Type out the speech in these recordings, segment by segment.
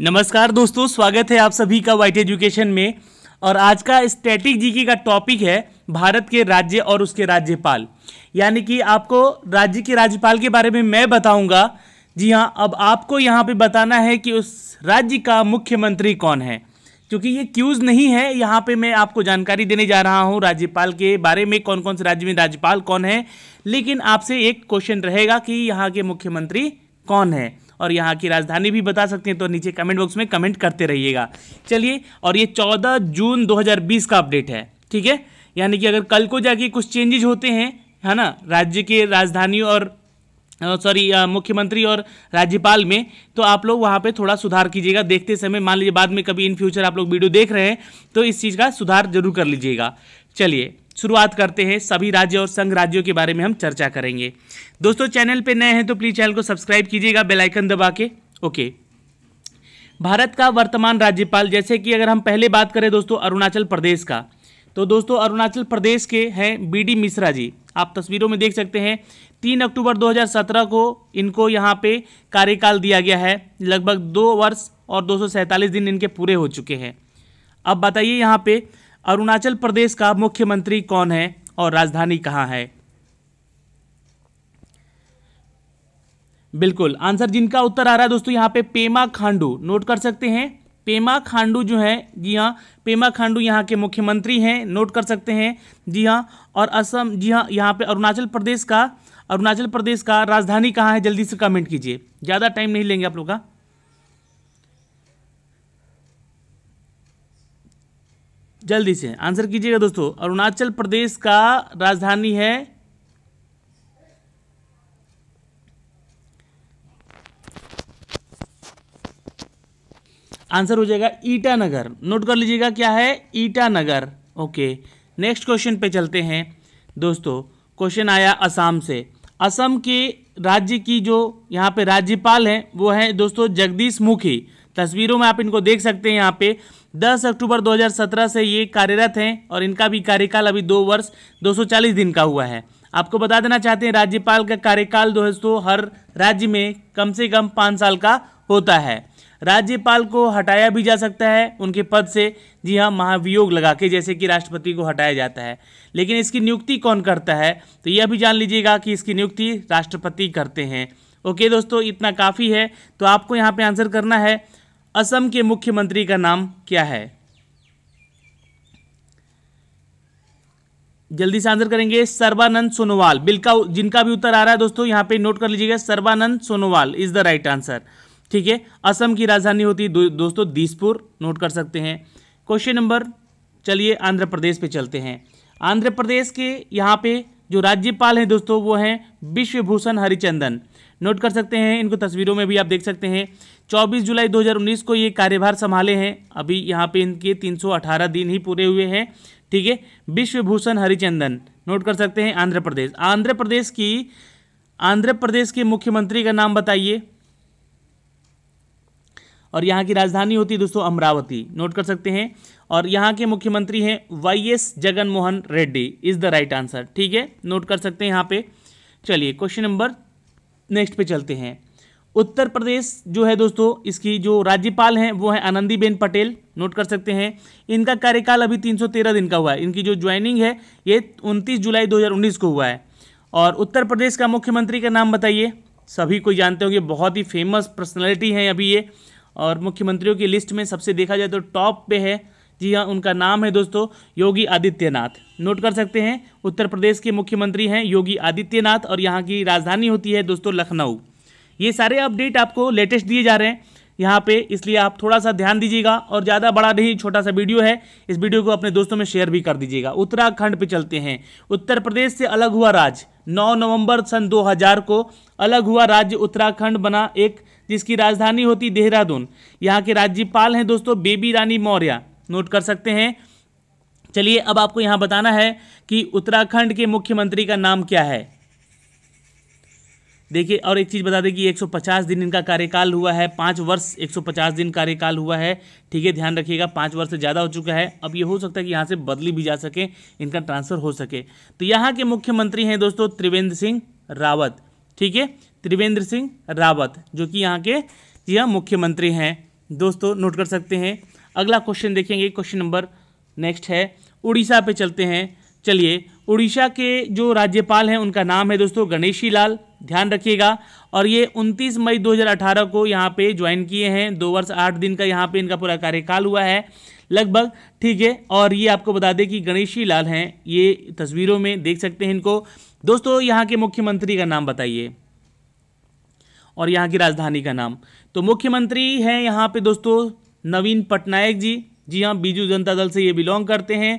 नमस्कार दोस्तों स्वागत है आप सभी का वाइट एजुकेशन में और आज का स्टैटिक जीके का टॉपिक है भारत के राज्य और उसके राज्यपाल यानी कि आपको राज्य के राज्यपाल के बारे में मैं बताऊंगा जी हाँ अब आपको यहाँ पे बताना है कि उस राज्य का मुख्यमंत्री कौन है क्योंकि ये क्यूज नहीं है यहाँ पे मैं आपको जानकारी देने जा रहा हूँ राज्यपाल के बारे में कौन कौन से राज्य में राज्यपाल कौन है लेकिन आपसे एक क्वेश्चन रहेगा कि यहाँ के मुख्यमंत्री कौन है और यहाँ की राजधानी भी बता सकते हैं तो नीचे कमेंट बॉक्स में कमेंट करते रहिएगा चलिए और ये चौदह जून 2020 का अपडेट है ठीक है यानी कि अगर कल को जाके कुछ चेंजेज होते हैं है ना राज्य के राजधानी और सॉरी मुख्यमंत्री और राज्यपाल में तो आप लोग वहाँ पे थोड़ा सुधार कीजिएगा देखते समय मान लीजिए बाद में कभी इन फ्यूचर आप लोग वीडियो देख रहे हैं तो इस चीज़ का सुधार जरूर कर लीजिएगा चलिए शुरुआत करते हैं सभी राज्य और संघ राज्यों के बारे में हम चर्चा करेंगे दोस्तों चैनल पर नए हैं तो प्लीज़ चैनल को सब्सक्राइब कीजिएगा बेलाइकन दबा के ओके भारत का वर्तमान राज्यपाल जैसे कि अगर हम पहले बात करें दोस्तों अरुणाचल प्रदेश का तो दोस्तों अरुणाचल प्रदेश के हैं बीडी मिश्रा जी आप तस्वीरों में देख सकते हैं तीन अक्टूबर 2017 को इनको यहाँ पे कार्यकाल दिया गया है लगभग दो वर्ष और दो दिन इनके पूरे हो चुके हैं अब बताइए यहाँ पे अरुणाचल प्रदेश का मुख्यमंत्री कौन है और राजधानी कहाँ है बिल्कुल आंसर जिनका उत्तर आ रहा है दोस्तों यहाँ पे पेमा खांडू नोट कर सकते हैं पेमा खांडू जो है जी हाँ पेमा खांडू यहाँ के मुख्यमंत्री हैं नोट कर सकते हैं जी हाँ और असम जी हाँ यहाँ पे अरुणाचल प्रदेश का अरुणाचल प्रदेश का राजधानी कहाँ है जल्दी से कमेंट कीजिए ज़्यादा टाइम नहीं लेंगे आप लोग का जल्दी से आंसर कीजिएगा दोस्तों अरुणाचल प्रदेश का राजधानी है आंसर हो जाएगा ईटानगर नोट कर लीजिएगा क्या है ईटानगर ओके नेक्स्ट क्वेश्चन पे चलते हैं दोस्तों क्वेश्चन आया असम से असम के राज्य की जो यहाँ पे राज्यपाल हैं वो हैं दोस्तों जगदीश मुखी तस्वीरों में आप इनको देख सकते हैं यहाँ पे 10 अक्टूबर 2017 से ये कार्यरत हैं और इनका भी कार्यकाल अभी दो वर्ष 240 दिन का हुआ है आपको बता देना चाहते हैं राज्यपाल का कार्यकाल दोस्तों हर राज्य में कम से कम पाँच साल का होता है राज्यपाल को हटाया भी जा सकता है उनके पद से जी हाँ महाभियोग लगा के जैसे कि राष्ट्रपति को हटाया जाता है लेकिन इसकी नियुक्ति कौन करता है तो यह भी जान लीजिएगा कि इसकी नियुक्ति राष्ट्रपति करते हैं ओके दोस्तों इतना काफ़ी है तो आपको यहाँ पे आंसर करना है असम के मुख्यमंत्री का नाम क्या है जल्दी से आंसर करेंगे सर्वानंद सोनोवाल बिल्का जिनका भी उत्तर आ रहा है दोस्तों यहां पे नोट कर लीजिएगा Sarbananda Sonowal is the right answer ठीक है असम की राजधानी होती है दो, दोस्तों दिसपुर नोट कर सकते हैं क्वेश्चन नंबर चलिए आंध्र प्रदेश पे चलते हैं आंध्र प्रदेश के यहाँ पे जो राज्यपाल हैं दोस्तों वो हैं विश्वभूषण हरिचंदन नोट कर सकते हैं इनको तस्वीरों में भी आप देख सकते हैं 24 जुलाई 2019 को ये कार्यभार संभाले हैं अभी यहाँ पे इनके 318 दिन ही पूरे हुए हैं ठीक है विश्वभूषण हरिचंदन नोट कर सकते हैं आंध्र प्रदेश आंध्र प्रदेश की आंध्र प्रदेश के मुख्यमंत्री का नाम बताइए और यहाँ की राजधानी होती है दोस्तों अमरावती नोट कर सकते हैं और यहाँ के मुख्यमंत्री हैं Y S Jaganmohan Reddy is the right answer ठीक है नोट कर सकते हैं यहाँ पे चलिए क्वेश्चन नंबर नेक्स्ट पे चलते हैं उत्तर प्रदेश जो है दोस्तों इसकी जो राज्यपाल हैं वो हैं आनंदीबेन पटेल नोट कर सकते हैं इनका कार्यकाल अभी 313 दिन का हुआ है इनकी जो ज्वाइनिंग है ये 29 जुलाई 2019 को हुआ है और उत्तर प्रदेश का मुख्यमंत्री का नाम बताइए सभी को जानते होंगे बहुत ही फेमस पर्सनैलिटी हैं अभी ये और मुख्यमंत्रियों की लिस्ट में सबसे देखा जाए तो टॉप पे है जी हाँ उनका नाम है दोस्तों योगी आदित्यनाथ नोट कर सकते हैं उत्तर प्रदेश के मुख्यमंत्री हैं योगी आदित्यनाथ और यहाँ की राजधानी होती है दोस्तों लखनऊ ये सारे अपडेट आपको लेटेस्ट दिए जा रहे हैं यहाँ पे इसलिए आप थोड़ा सा ध्यान दीजिएगा और ज़्यादा बड़ा नहीं छोटा सा वीडियो है इस वीडियो को अपने दोस्तों में शेयर भी कर दीजिएगा उत्तराखंड पे चलते हैं उत्तर प्रदेश से अलग हुआ राज्य 9 नवंबर सन 2000 को अलग हुआ राज्य उत्तराखंड बना एक जिसकी राजधानी होती देहरादून यहाँ के राज्यपाल हैं दोस्तों बेबी रानी मौर्य नोट कर सकते हैं चलिए अब आपको यहाँ बताना है कि उत्तराखंड के मुख्यमंत्री का नाम क्या है देखिए और एक चीज़ बता दें कि 150 दिन इनका कार्यकाल हुआ है पाँच वर्ष 150 दिन कार्यकाल हुआ है ठीक है ध्यान रखिएगा पाँच वर्ष से ज़्यादा हो चुका है अब ये हो सकता है कि यहाँ से बदली भी जा सके इनका ट्रांसफ़र हो सके तो यहाँ के मुख्यमंत्री हैं दोस्तों त्रिवेंद्र सिंह रावत ठीक है त्रिवेंद्र सिंह रावत जो कि यहाँ के यह मुख्यमंत्री हैं दोस्तों नोट कर सकते हैं अगला क्वेश्चन देखेंगे क्वेश्चन नंबर नेक्स्ट है उड़ीसा पे चलते हैं चलिए उड़ीसा के जो राज्यपाल हैं उनका नाम है दोस्तों गणेशी लाल ध्यान रखिएगा और ये 29 मई 2018 को यहाँ पे ज्वाइन किए हैं दो वर्ष आठ दिन का यहाँ पे इनका पूरा कार्यकाल हुआ है लगभग ठीक है और ये आपको बता दें कि गणेशी लाल हैं ये तस्वीरों में देख सकते हैं इनको दोस्तों यहाँ के मुख्यमंत्री का नाम बताइए और यहाँ की राजधानी का नाम तो मुख्यमंत्री हैं यहाँ पे दोस्तों नवीन पटनायक जी जी हाँ बीजू जनता दल से ये बिलोंग करते हैं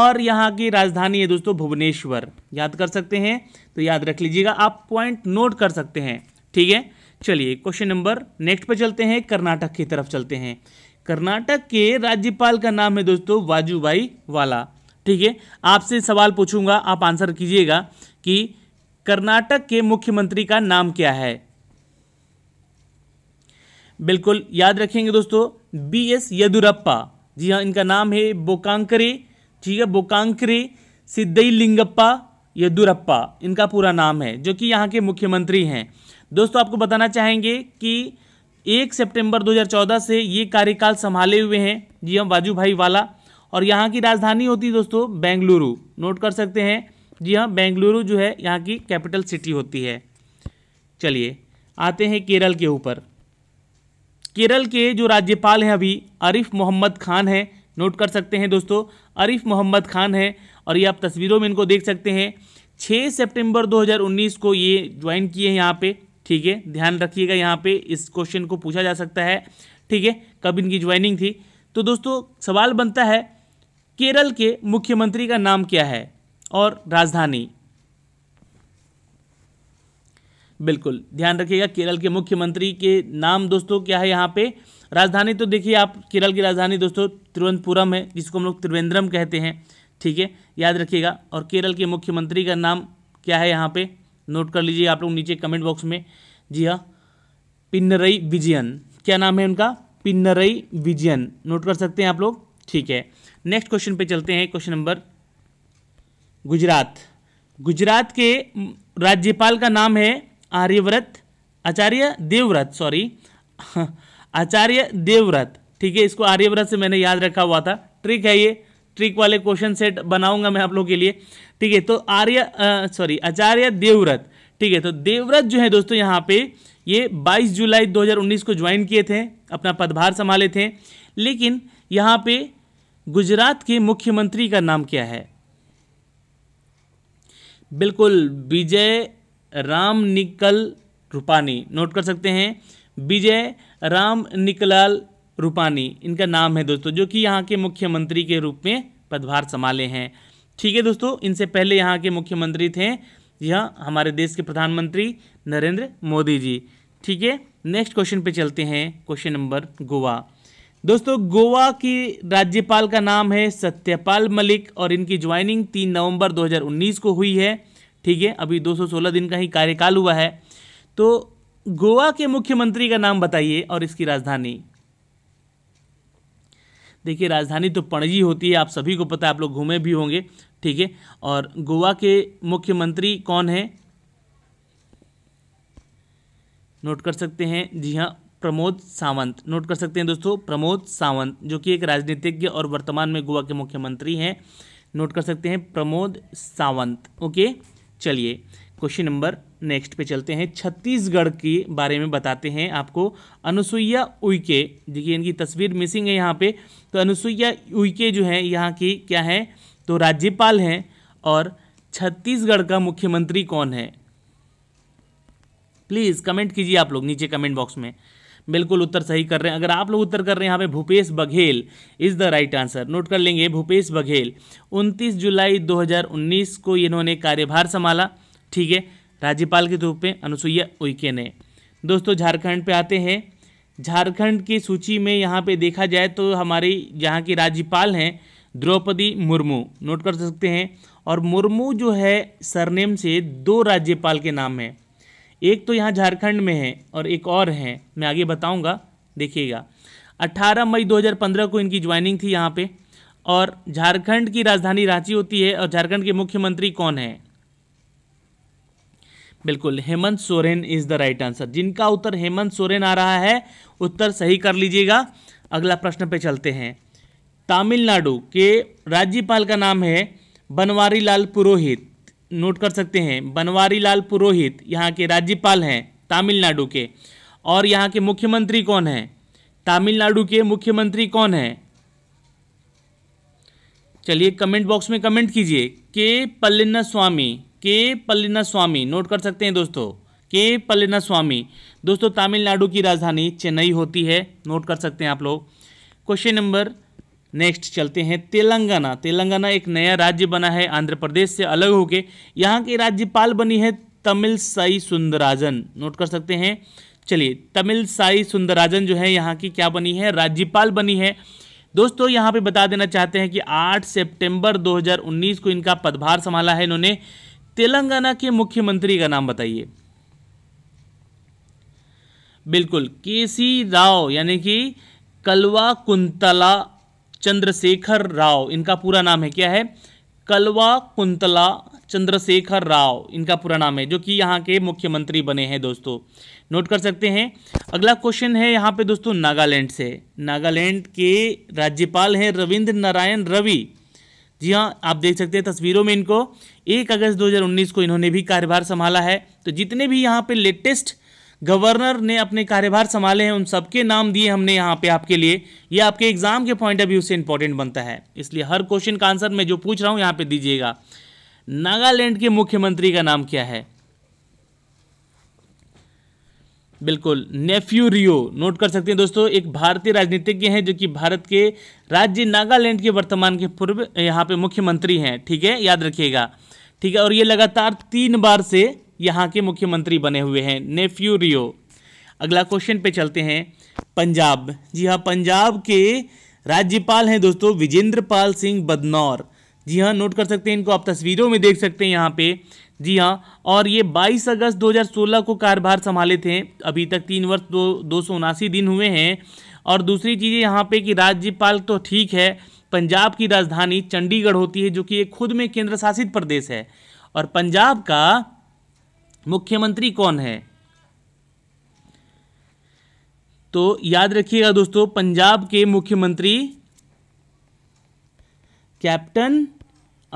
और यहाँ की राजधानी है दोस्तों भुवनेश्वर याद कर सकते हैं तो याद रख लीजिएगा आप पॉइंट नोट कर सकते हैं ठीक है चलिए क्वेश्चन नंबर नेक्स्ट पर चलते हैं कर्नाटक की तरफ चलते हैं कर्नाटक के राज्यपाल का नाम है दोस्तों वाजूबाई वाला ठीक है आपसे सवाल पूछूंगा आप आंसर कीजिएगा कि कर्नाटक के मुख्यमंत्री का नाम क्या है बिल्कुल याद रखेंगे दोस्तों बी एस येदुरप्पा जी हाँ इनका नाम है बोकांकरे ठीक है बोकांकरे सिद्दई लिंगप्पा येदुरप्पा इनका पूरा नाम है जो कि यहाँ के मुख्यमंत्री हैं दोस्तों आपको बताना चाहेंगे कि एक सितंबर 2014 से ये कार्यकाल संभाले हुए हैं जी हम हाँ, भाई वाला और यहाँ की राजधानी होती है दोस्तों बेंगलुरु नोट कर सकते हैं जी हाँ बेंगलुरु जो है यहाँ की कैपिटल सिटी होती है चलिए आते हैं केरल के ऊपर केरल के जो राज्यपाल हैं अभी आरिफ मोहम्मद खान हैं नोट कर सकते हैं दोस्तों आरिफ मोहम्मद खान हैं और ये आप तस्वीरों में इनको देख सकते हैं 6 सितंबर 2019 को ये ज्वाइन किए हैं यहाँ पे ठीक है ध्यान रखिएगा यहाँ पे इस क्वेश्चन को पूछा जा सकता है ठीक है कब इनकी ज्वाइनिंग थी तो दोस्तों सवाल बनता है केरल के मुख्यमंत्री का नाम क्या है और राजधानी बिल्कुल ध्यान रखिएगा केरल के मुख्यमंत्री के नाम दोस्तों क्या है यहाँ पे राजधानी तो देखिए आप केरल की राजधानी दोस्तों तिरुवनंतपुरम है जिसको हम लोग त्रिवेंद्रम कहते हैं ठीक है याद रखिएगा और केरल के मुख्यमंत्री का नाम क्या है यहाँ पे नोट कर लीजिए आप लोग नीचे कमेंट बॉक्स में जी हाँ पिन्नरई विजयन क्या नाम है उनका पिन्नरई विजयन नोट कर सकते हैं आप लोग ठीक है नेक्स्ट क्वेश्चन पे चलते हैं क्वेश्चन नंबर गुजरात गुजरात के राज्यपाल का नाम है आर्यव्रत आचार्य देवव्रत सॉरी आचार्य देवव्रत ठीक है इसको आर्यव्रत से मैंने याद रखा हुआ था ट्रिक है ये ट्रिक वाले क्वेश्चन सेट बनाऊंगा मैं आप लोगों के लिए ठीक है तो आर्य सॉरी आचार्य देवव्रत ठीक है तो देवव्रत जो है दोस्तों यहाँ पे ये 22 जुलाई 2019 को ज्वाइन किए थे अपना पदभार संभाले थे लेकिन यहाँ पे गुजरात के मुख्यमंत्री का नाम क्या है बिल्कुल विजय राम निकल रूपानी नोट कर सकते हैं विजय राम निकलाल रूपानी इनका नाम है दोस्तों जो कि यहाँ के मुख्यमंत्री के रूप में पदभार संभाले हैं ठीक है दोस्तों इनसे पहले यहाँ के मुख्यमंत्री थे यह हमारे देश के प्रधानमंत्री नरेंद्र मोदी जी ठीक है नेक्स्ट क्वेश्चन पे चलते हैं क्वेश्चन नंबर गोवा दोस्तों गोवा की राज्यपाल का नाम है सत्यपाल मलिक और इनकी ज्वाइनिंग 3 नवंबर 2019 को हुई है ठीक है अभी 216 दिन का ही कार्यकाल हुआ है तो गोवा के मुख्यमंत्री का नाम बताइए और इसकी राजधानी देखिए राजधानी तो पणजी होती है आप सभी को पता है आप लोग घूमे भी होंगे ठीक है और गोवा के मुख्यमंत्री कौन है नोट कर सकते हैं जी हाँ प्रमोद सावंत नोट कर सकते हैं दोस्तों प्रमोद सावंत जो कि एक राजनीतिज्ञ और वर्तमान में गोवा के मुख्यमंत्री हैं नोट कर सकते हैं प्रमोद सावंत ओके चलिए क्वेश्चन नंबर नेक्स्ट पे चलते हैं छत्तीसगढ़ के बारे में बताते हैं आपको अनुसुईया उइके देखिए इनकी तस्वीर मिसिंग है यहाँ पे तो अनुसुईया उइके जो है यहाँ की क्या है तो राज्यपाल हैं और छत्तीसगढ़ का मुख्यमंत्री कौन है प्लीज़ कमेंट कीजिए आप लोग नीचे कमेंट बॉक्स में बिल्कुल उत्तर सही कर रहे हैं अगर आप लोग उत्तर कर रहे हैं यहाँ पे Bhupesh Baghel is the right answer note कर लेंगे भूपेश बघेल 29 जुलाई 2019 को इन्होंने कार्यभार संभाला ठीक है राज्यपाल के रूप में अनुसुईया उइके ने दोस्तों झारखंड पे आते हैं झारखंड की सूची में यहाँ पे देखा जाए तो हमारी यहाँ की राज्यपाल हैं द्रौपदी मुर्मू नोट कर सकते हैं और मुर्मू जो है सरनेम से दो राज्यपाल के नाम हैं एक तो यहाँ झारखंड में है और एक और है मैं आगे बताऊँगा देखिएगा 18 मई 2015 को इनकी ज्वाइनिंग थी यहाँ पे और झारखंड की राजधानी रांची होती है और झारखंड के मुख्यमंत्री कौन है बिल्कुल Hemant Soren is the right answer जिनका उत्तर हेमंत सोरेन आ रहा है उत्तर सही कर लीजिएगा अगला प्रश्न पे चलते हैं तमिलनाडु के राज्यपाल का नाम है बनवारी लाल पुरोहित नोट कर सकते हैं बनवारी लाल पुरोहित यहाँ के राज्यपाल हैं तमिलनाडु के और यहाँ के मुख्यमंत्री कौन हैं तमिलनाडु के मुख्यमंत्री कौन हैं चलिए कमेंट बॉक्स में कमेंट कीजिए के पल्लिना स्वामी के पल्लिना स्वामी नोट कर सकते हैं दोस्तों के पल्लिना स्वामी दोस्तों तमिलनाडु की राजधानी चेन्नई होती है नोट कर सकते हैं आप लोग क्वेश्चन नंबर नेक्स्ट चलते हैं तेलंगाना तेलंगाना एक नया राज्य बना है आंध्र प्रदेश से अलग होके यहाँ की राज्यपाल बनी है तमिल साई सुंदराजन नोट कर सकते हैं चलिए तमिल साई सुंदराजन जो है यहाँ की क्या बनी है राज्यपाल बनी है दोस्तों यहाँ पे बता देना चाहते हैं कि 8 सितंबर 2019 को इनका पदभार संभाला है इन्होंने तेलंगाना के मुख्यमंत्री का नाम बताइए बिल्कुल के सी राव यानी कि कलवा कुंतला चंद्रशेखर राव इनका पूरा नाम है क्या है कलवा कुंतला चंद्रशेखर राव इनका पूरा नाम है जो कि यहाँ के मुख्यमंत्री बने हैं दोस्तों नोट कर सकते हैं अगला क्वेश्चन है यहाँ पे दोस्तों नागालैंड से नागालैंड के राज्यपाल हैं रविंद्र नारायण रवि जी हाँ आप देख सकते हैं तस्वीरों में इनको एक अगस्त 2019 को इन्होंने भी कार्यभार संभाला है तो जितने भी यहाँ पे लेटेस्ट गवर्नर ने अपने कार्यभार संभाले हैं उन सबके नाम दिए हमने यहाँ पे आपके लिए ये आपके एग्जाम के पॉइंट ऑफ व्यू से इंपॉर्टेंट बनता है इसलिए हर क्वेश्चन का आंसर मैं जो पूछ रहा हूँ यहाँ पे दीजिएगा नागालैंड के मुख्यमंत्री का नाम क्या है बिल्कुल नेफ्यू रियो नोट कर सकते हैं दोस्तों एक भारतीय राजनीतिज्ञ हैं जो कि भारत के राज्य नागालैंड के वर्तमान के पूर्व यहाँ पे मुख्यमंत्री हैं ठीक है याद रखिएगा ठीक है और ये लगातार तीन बार से यहाँ के मुख्यमंत्री बने हुए हैं नेफ्यू रियो अगला क्वेश्चन पे चलते हैं पंजाब जी हाँ पंजाब के राज्यपाल हैं दोस्तों विजेंद्र पाल सिंह बदनौर जी हाँ नोट कर सकते हैं इनको आप तस्वीरों में देख सकते हैं यहाँ पे जी हाँ और ये 22 अगस्त 2016 को कार्यभार संभाले थे अभी तक तीन वर्ष दो दो सौ उनासी दिन हुए हैं और दूसरी चीज़ यहाँ पे कि राज्यपाल तो ठीक है पंजाब की राजधानी चंडीगढ़ होती है जो कि एक खुद में केंद्र शासित प्रदेश है और पंजाब का मुख्यमंत्री कौन है तो याद रखिएगा दोस्तों पंजाब के मुख्यमंत्री कैप्टन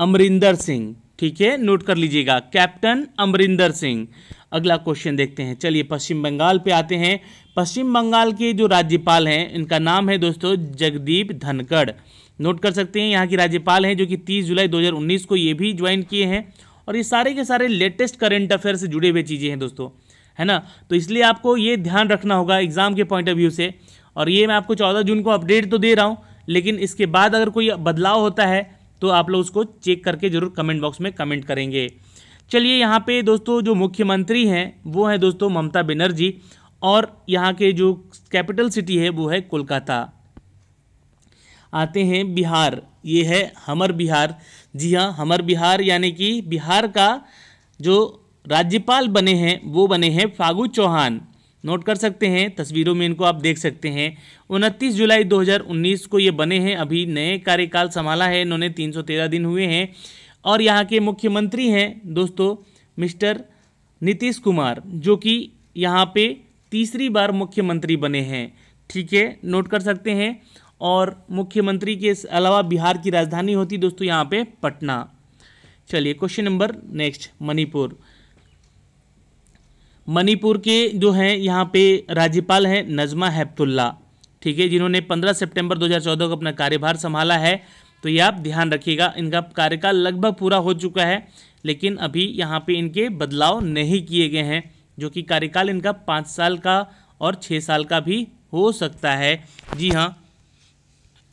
अमरिंदर सिंह ठीक है नोट कर लीजिएगा कैप्टन अमरिंदर सिंह अगला क्वेश्चन देखते हैं चलिए पश्चिम बंगाल पे आते हैं पश्चिम बंगाल के जो राज्यपाल हैं इनका नाम है दोस्तों जगदीप धनखड़ नोट कर सकते हैं यहाँ की राज्यपाल हैं जो कि 30 जुलाई 2019 को ये भी ज्वाइन किए हैं और ये सारे के सारे लेटेस्ट करेंट अफेयर से जुड़े हुए चीज़ें हैं दोस्तों है ना तो इसलिए आपको ये ध्यान रखना होगा एग्ज़ाम के पॉइंट ऑफ व्यू से और ये मैं आपको चौदह जून को अपडेट तो दे रहा हूँ लेकिन इसके बाद अगर कोई बदलाव होता है तो आप लोग उसको चेक करके ज़रूर कमेंट बॉक्स में कमेंट करेंगे चलिए यहाँ पे दोस्तों जो मुख्यमंत्री हैं वो हैं दोस्तों ममता बनर्जी और यहाँ के जो कैपिटल सिटी है वो है कोलकाता आते हैं बिहार ये है हमर बिहार जी हाँ हमर बिहार यानी कि बिहार का जो राज्यपाल बने हैं वो बने हैं फागू चौहान नोट कर सकते हैं तस्वीरों में इनको आप देख सकते हैं उनतीस जुलाई 2019 को ये बने हैं अभी नए कार्यकाल संभाला है इन्होंने 313 दिन हुए हैं और यहाँ के मुख्यमंत्री हैं दोस्तों मिस्टर नीतीश कुमार जो कि यहाँ पे तीसरी बार मुख्यमंत्री बने हैं ठीक है नोट कर सकते हैं और मुख्यमंत्री के अलावा बिहार की राजधानी होती दोस्तों यहाँ पे पटना चलिए question number next Manipur Manipur के जो हैं यहाँ पे राज्यपाल हैं नजमा हैप्तुल्ला ठीक है जिन्होंने 15 सितंबर 2014 को अपना कार्यभार संभाला है तो ये आप ध्यान रखिएगा इनका कार्यकाल लगभग पूरा हो चुका है लेकिन अभी यहाँ पे इनके बदलाव नहीं किए गए हैं जो कि कार्यकाल इनका पाँच साल का और छः साल का भी हो सकता है जी हाँ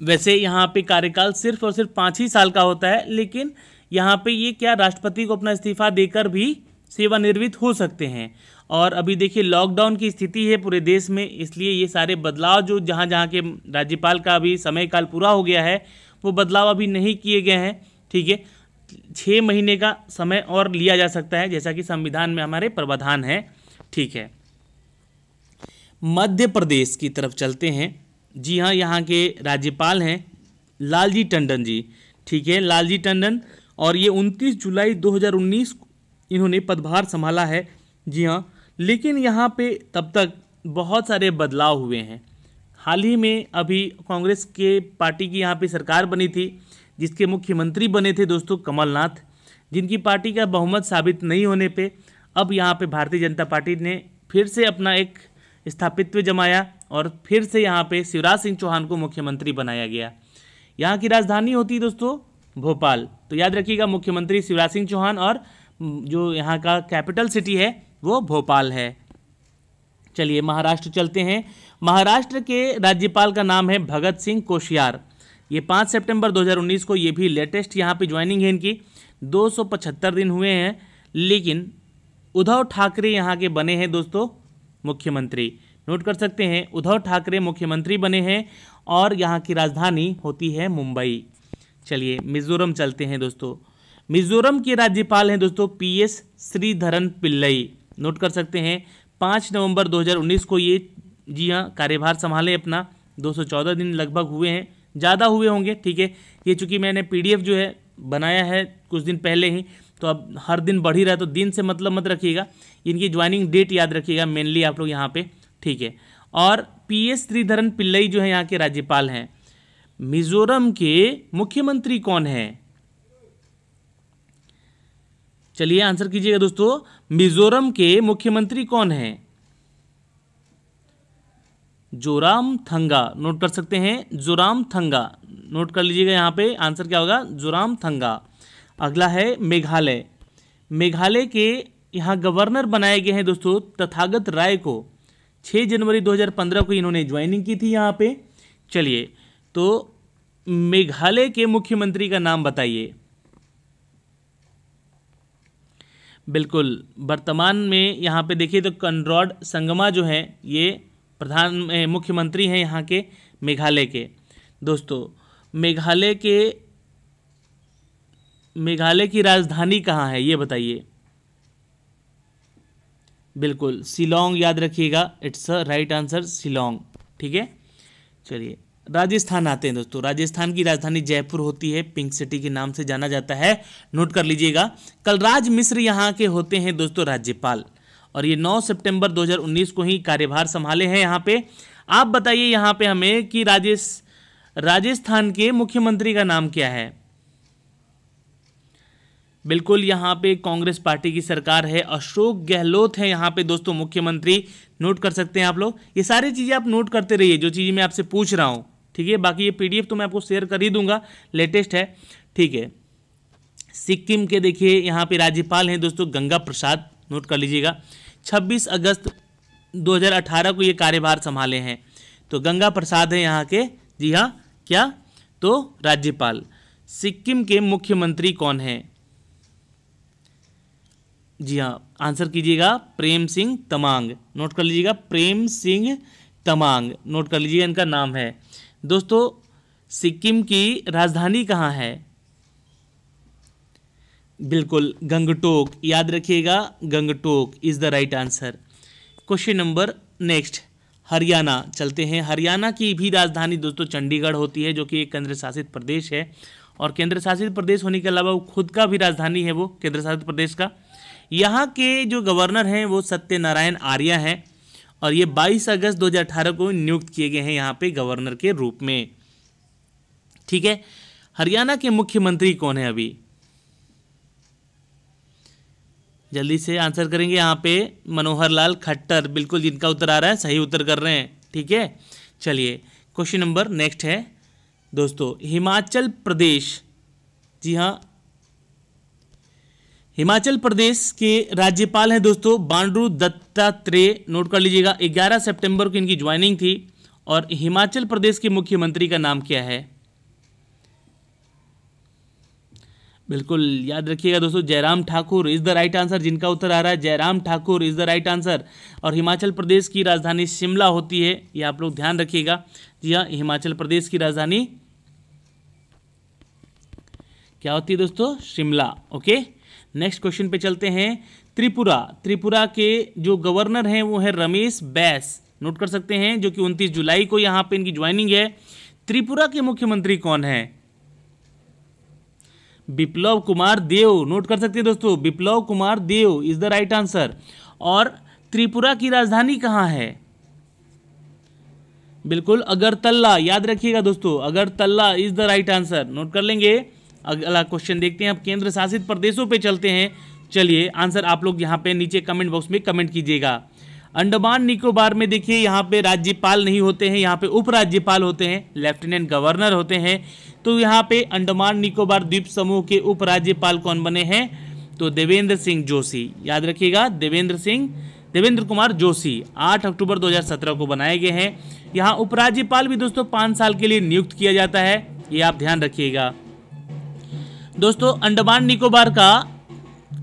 वैसे यहाँ पे कार्यकाल सिर्फ और सिर्फ पाँच ही साल का होता है लेकिन यहाँ पे ये क्या राष्ट्रपति को अपना इस्तीफा देकर भी सेवानिवृत्त हो सकते हैं और अभी देखिए लॉकडाउन की स्थिति है पूरे देश में इसलिए ये सारे बदलाव जो जहाँ जहाँ के राज्यपाल का अभी समय काल पूरा हो गया है वो बदलाव अभी नहीं किए गए हैं ठीक है छः महीने का समय और लिया जा सकता है जैसा कि संविधान में हमारे प्रावधान है ठीक है मध्य प्रदेश की तरफ चलते हैं जी हाँ यहाँ के राज्यपाल हैं लालजी टंडन जी ठीक है लालजी टंडन और ये 29 जुलाई 2019 इन्होंने पदभार संभाला है जी हाँ लेकिन यहाँ पे तब तक बहुत सारे बदलाव हुए हैं हाल ही में अभी कांग्रेस के पार्टी की यहाँ पे सरकार बनी थी जिसके मुख्यमंत्री बने थे दोस्तों कमलनाथ जिनकी पार्टी का बहुमत साबित नहीं होने पे अब यहाँ पे भारतीय जनता पार्टी ने फिर से अपना एक स्थापित्व जमाया और फिर से यहाँ पे शिवराज सिंह चौहान को मुख्यमंत्री बनाया गया यहाँ की राजधानी होती दोस्तों भोपाल तो याद रखिएगा मुख्यमंत्री शिवराज सिंह चौहान और जो यहाँ का कैपिटल सिटी है वो भोपाल है चलिए महाराष्ट्र चलते हैं महाराष्ट्र के राज्यपाल का नाम है भगत सिंह कोशियार ये पाँच सितंबर 2019 को ये भी लेटेस्ट यहाँ पे ज्वाइनिंग है इनकी 275 दिन हुए हैं लेकिन उद्धव ठाकरे यहाँ के बने हैं दोस्तों मुख्यमंत्री नोट कर सकते हैं उद्धव ठाकरे मुख्यमंत्री बने हैं और यहाँ की राजधानी होती है मुंबई चलिए मिजोरम चलते हैं दोस्तों मिजोरम के राज्यपाल हैं दोस्तों P S Sreedharan Pillai note कर सकते हैं पाँच नवंबर 2019 को ये जी हाँ कार्यभार संभाले अपना 214 दिन लगभग हुए हैं ज़्यादा हुए होंगे ठीक है ये चूँकि मैंने पीडीएफ जो है बनाया है कुछ दिन पहले ही तो अब हर दिन बढ़ ही रहा है तो दिन से मतलब मत रखिएगा इनकी ज्वाइनिंग डेट याद रखिएगा मेनली आप लोग यहाँ पर ठीक है और पी एस श्रीधरन पिल्लई जो है यहाँ के राज्यपाल हैं मिजोरम के मुख्यमंत्री कौन है चलिए आंसर कीजिएगा दोस्तों मिजोरम के मुख्यमंत्री कौन है जोराम थंगा नोट कर सकते हैं जोराम थंगा नोट कर लीजिएगा यहां पे आंसर क्या होगा जोराम थंगा अगला है मेघालय मेघालय के यहां गवर्नर बनाए गए हैं दोस्तों तथागत राय को छः जनवरी 2015 को इन्होंने ज्वाइनिंग की थी यहाँ पे चलिए तो मेघालय के मुख्यमंत्री का नाम बताइए बिल्कुल वर्तमान में यहाँ पे देखिए तो कनरॉड संगमा जो है ये प्रधान मुख्यमंत्री हैं यहाँ के मेघालय के दोस्तों मेघालय के मेघालय की राजधानी कहाँ है ये बताइए बिल्कुल सिलोंग याद रखिएगा इट्स राइट आंसर सिलोंग ठीक है चलिए राजस्थान आते हैं दोस्तों राजस्थान की राजधानी जयपुर होती है पिंक सिटी के नाम से जाना जाता है नोट कर लीजिएगा कलराज मिश्र यहाँ के होते हैं दोस्तों राज्यपाल और ये 9 सितंबर 2019 को ही कार्यभार संभाले हैं यहाँ पे आप बताइए यहाँ पे हमें कि राजेश राजस्थान के मुख्यमंत्री का नाम क्या है बिल्कुल यहाँ पे कांग्रेस पार्टी की सरकार है अशोक गहलोत है यहाँ पे दोस्तों मुख्यमंत्री नोट कर सकते हैं आप लोग ये सारी चीज़ें आप नोट करते रहिए जो चीज़ें मैं आपसे पूछ रहा हूँ ठीक है बाकी ये पीडीएफ तो मैं आपको शेयर कर ही दूंगा लेटेस्ट है ठीक है सिक्किम के देखिए यहाँ पे राज्यपाल हैं दोस्तों गंगा प्रसाद नोट कर लीजिएगा 26 अगस्त 2018 को ये कार्यभार संभाले हैं तो गंगा प्रसाद हैं यहाँ के जी हाँ क्या तो राज्यपाल सिक्किम के मुख्यमंत्री कौन हैं जी हाँ आंसर कीजिएगा प्रेम सिंह तमांग नोट कर लीजिएगा प्रेम सिंह तमांग नोट कर लीजिएगा इनका नाम है दोस्तों सिक्किम की राजधानी कहाँ है बिल्कुल गंगटोक याद रखिएगा Gangtok is the right answer question number next Haryana चलते हैं हरियाणा की भी राजधानी दोस्तों चंडीगढ़ होती है जो कि एक केंद्र शासित प्रदेश है और केंद्र शासित प्रदेश होने के अलावा वो खुद का भी राजधानी है वो केंद्र शासित प्रदेश का यहाँ के जो गवर्नर हैं वो सत्यनारायण आर्या हैं और ये 22 अगस्त 2018 को नियुक्त किए गए हैं यहाँ पे गवर्नर के रूप में ठीक है हरियाणा के मुख्यमंत्री कौन है अभी जल्दी से आंसर करेंगे यहाँ पे मनोहर लाल खट्टर बिल्कुल जिनका उत्तर आ रहा है सही उत्तर कर रहे हैं ठीक है चलिए क्वेश्चन नंबर नेक्स्ट है दोस्तों हिमाचल प्रदेश जी हाँ हिमाचल प्रदेश के राज्यपाल हैं दोस्तों बांडरू दत्तात्रेय नोट कर लीजिएगा 11 सितंबर को इनकी ज्वाइनिंग थी और हिमाचल प्रदेश के मुख्यमंत्री का नाम क्या है बिल्कुल याद रखिएगा दोस्तों Jairam Thakur is the right answer जिनका उत्तर आ रहा है Jairam Thakur is the right answer और हिमाचल प्रदेश की राजधानी शिमला होती है ये आप लोग ध्यान रखिएगा जी हाँ हिमाचल प्रदेश की राजधानी क्या होती है दोस्तों शिमला ओके नेक्स्ट क्वेश्चन पे चलते हैं त्रिपुरा त्रिपुरा के जो गवर्नर हैं वो है रमेश बैस नोट कर सकते हैं जो कि 29 जुलाई को यहां पे इनकी ज्वाइनिंग है त्रिपुरा के मुख्यमंत्री कौन है विप्लव कुमार देव नोट कर सकते हैं दोस्तों Biplab Kumar Deb is the right answer और त्रिपुरा की राजधानी कहां है बिल्कुल अगरतला याद रखिएगा दोस्तों Agartala is the right answer note कर लेंगे अगला क्वेश्चन देखते हैं अब केंद्र शासित प्रदेशों पे चलते हैं चलिए आंसर आप लोग यहाँ पे नीचे कमेंट बॉक्स में कमेंट कीजिएगा अंडमान निकोबार में देखिए यहाँ पे राज्यपाल नहीं होते हैं यहाँ पे उपराज्यपाल होते हैं लेफ्टिनेंट गवर्नर होते हैं तो यहाँ पे अंडमान निकोबार द्वीप समूह के उपराज्यपाल कौन बने हैं तो देवेंद्र सिंह जोशी याद रखिएगा देवेंद्र सिंह देवेंद्र कुमार जोशी 8 अक्टूबर 2017 को बनाए गए हैं यहाँ उपराज्यपाल भी दोस्तों पाँच साल के लिए नियुक्त किया जाता है ये आप ध्यान रखिएगा दोस्तों अंडमान निकोबार का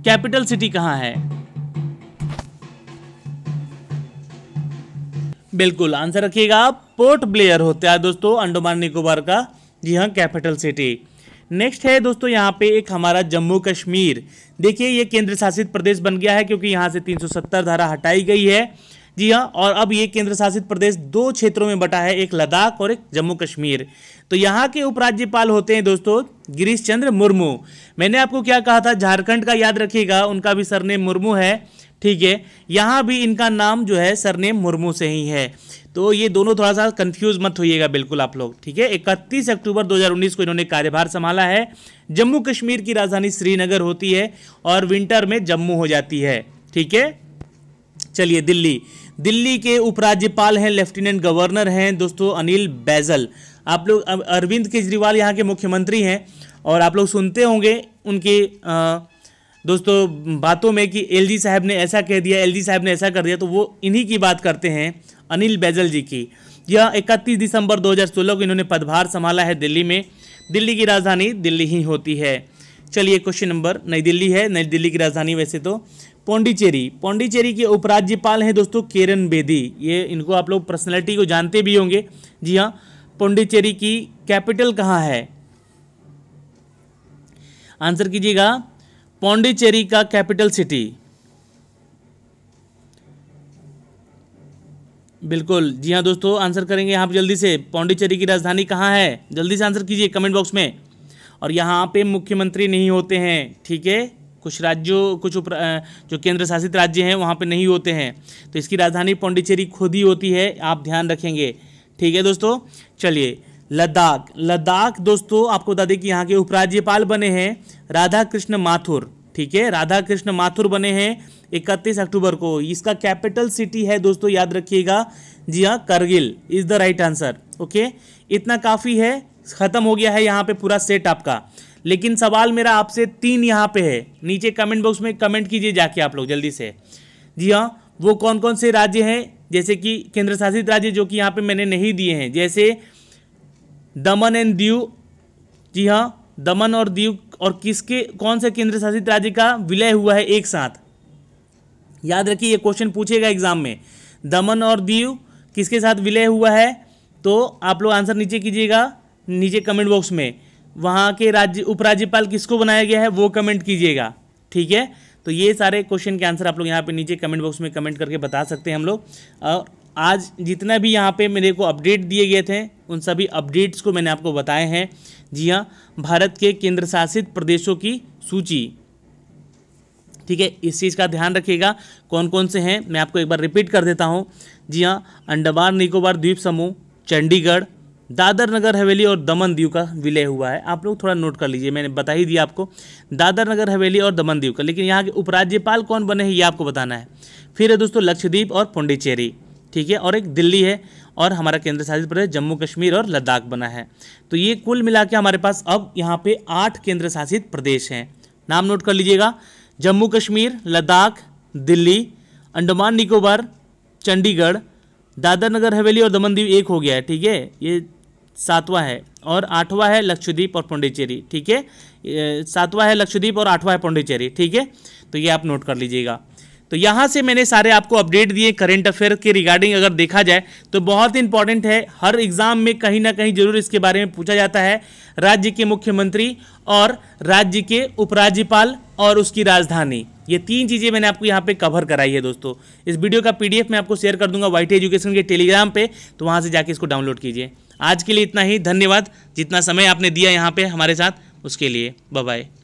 कैपिटल सिटी कहाँ है बिल्कुल आंसर रखिएगा आप पोर्ट ब्लेयर होते हैं दोस्तों अंडमान निकोबार का जी हाँ कैपिटल सिटी नेक्स्ट है दोस्तों यहाँ पे एक हमारा जम्मू कश्मीर देखिए ये केंद्र शासित प्रदेश बन गया है क्योंकि यहाँ से 370 धारा हटाई गई है जी हाँ और अब ये केंद्र शासित प्रदेश दो क्षेत्रों में बटा है एक लद्दाख और एक जम्मू कश्मीर तो यहाँ के उपराज्यपाल होते हैं दोस्तों गिरीश चंद्र मुर्मू मैंने आपको क्या कहा था झारखंड का याद रखिएगा उनका भी सरनेम मुर्मू है ठीक है यहाँ भी इनका नाम जो है सरनेम मुर्मू से ही है तो ये दोनों थोड़ा सा कंफ्यूज मत होइएगा बिल्कुल आप लोग ठीक है 31 अक्टूबर 2019 को इन्होंने कार्यभार संभाला है जम्मू कश्मीर की राजधानी श्रीनगर होती है और विंटर में जम्मू हो जाती है ठीक है चलिए दिल्ली दिल्ली के उपराज्यपाल हैं लेफ्टिनेंट गवर्नर हैं दोस्तों अनिल बैजल आप लोग अरविंद केजरीवाल यहाँ के मुख्यमंत्री हैं और आप लोग सुनते होंगे उनके आ, दोस्तों बातों में कि एलजी साहब ने ऐसा कह दिया एलजी साहब ने ऐसा कर दिया तो वो इन्हीं की बात करते हैं अनिल बैजल जी की यह 31 दिसंबर 2016 को इन्होंने पदभार संभाला है दिल्ली में दिल्ली की राजधानी दिल्ली ही होती है चलिए क्वेश्चन नंबर नई दिल्ली है नई दिल्ली की राजधानी वैसे तो पौंडीचेरी पौंडीचेरी के उपराज्यपाल हैं दोस्तों केरन बेदी ये इनको आप लोग पर्सनैलिटी को जानते भी होंगे जी हाँ पौंडीचेरी की कैपिटल कहाँ है आंसर कीजिएगा पौंडीचेरी का कैपिटल सिटी बिल्कुल जी हाँ दोस्तों आंसर करेंगे आप जल्दी से पौंडीचेरी की राजधानी कहाँ है जल्दी से आंसर कीजिए कमेंट बॉक्स में और यहाँ पे मुख्यमंत्री नहीं होते हैं ठीक है कुछ राज्यों कुछ उप जो केंद्र शासित राज्य हैं वहाँ पर नहीं होते हैं तो इसकी राजधानी पौंडीचेरी खुद ही होती है आप ध्यान रखेंगे ठीक है दोस्तों चलिए लद्दाख लद्दाख दोस्तों आपको बता दें कि यहाँ के उपराज्यपाल बने हैं राधा कृष्ण माथुर ठीक है राधा कृष्ण माथुर बने हैं इकतीस अक्टूबर को इसका कैपिटल सिटी है दोस्तों याद रखिएगा जी हाँ Kargil is the right answer okay इतना काफ़ी है ख़त्म हो गया है यहाँ पे पूरा सेट आपका लेकिन सवाल मेरा आपसे तीन यहाँ पे है नीचे कमेंट बॉक्स में कमेंट कीजिए जाके आप लोग जल्दी से जी हाँ वो कौन कौन से राज्य हैं जैसे कि केंद्र शासित राज्य जो कि यहाँ पे मैंने नहीं दिए हैं जैसे दमन एंड दीव जी हाँ दमन और दीव और किसके कौन से केंद्र शासित राज्य का विलय हुआ है एक साथ याद रखिए ये क्वेश्चन पूछेगा एग्जाम में दमन और दीव किसके साथ विलय हुआ है तो आप लोग आंसर नीचे कीजिएगा नीचे कमेंट बॉक्स में वहाँ के राज्य उपराज्यपाल किसको बनाया गया है वो कमेंट कीजिएगा ठीक है तो ये सारे क्वेश्चन के आंसर आप लोग यहाँ पे नीचे कमेंट बॉक्स में कमेंट करके बता सकते हैं हम लोग और आज जितना भी यहाँ पे मेरे को अपडेट दिए गए थे उन सभी अपडेट्स को मैंने आपको बताए हैं जी हाँ भारत के केंद्र शासित प्रदेशों की सूची ठीक है इस चीज़ का ध्यान रखिएगा कौन कौन से हैं मैं आपको एक बार रिपीट कर देता हूँ जी हाँ अंडमान निकोबार द्वीप समूह चंडीगढ़ दादर नगर हवेली और दमन दीव का विलय हुआ है आप लोग थोड़ा नोट कर लीजिए मैंने बता ही दिया आपको दादर नगर हवेली और दमन दीव का लेकिन यहाँ के उपराज्यपाल कौन बने हैं ये आपको बताना है फिर है दोस्तों लक्षद्वीप और पुंडीचेरी ठीक है और एक दिल्ली है और हमारा केंद्र शासित प्रदेश जम्मू कश्मीर और लद्दाख बना है तो ये कुल मिला के हमारे पास अब यहाँ पे आठ केंद्र शासित प्रदेश हैं नाम नोट कर लीजिएगा जम्मू कश्मीर लद्दाख दिल्ली अंडमान निकोबार चंडीगढ़ दादर नगर हवेली और दमन दीव एक हो गया है ठीक है ये सातवां है और आठवां है लक्षद्वीप और पौंडीचेरी ठीक है सातवां है लक्षद्वीप और आठवां है पौंडीचेरी ठीक है तो ये आप नोट कर लीजिएगा तो यहाँ से मैंने सारे आपको अपडेट दिए करेंट अफेयर के रिगार्डिंग अगर देखा जाए तो बहुत इंपॉर्टेंट है हर एग्जाम में कहीं ना कहीं जरूर इसके बारे में पूछा जाता है राज्य के मुख्यमंत्री और राज्य के उपराज्यपाल और उसकी राजधानी ये तीन चीज़ें मैंने आपको यहाँ पे कवर कराई है दोस्तों इस वीडियो का पीडीएफ मैं आपको शेयर कर दूंगा व्हाइट एजुकेशन के टेलीग्राम पे तो वहाँ से जाके इसको डाउनलोड कीजिए आज के लिए इतना ही धन्यवाद जितना समय आपने दिया यहाँ पे हमारे साथ उसके लिए बाय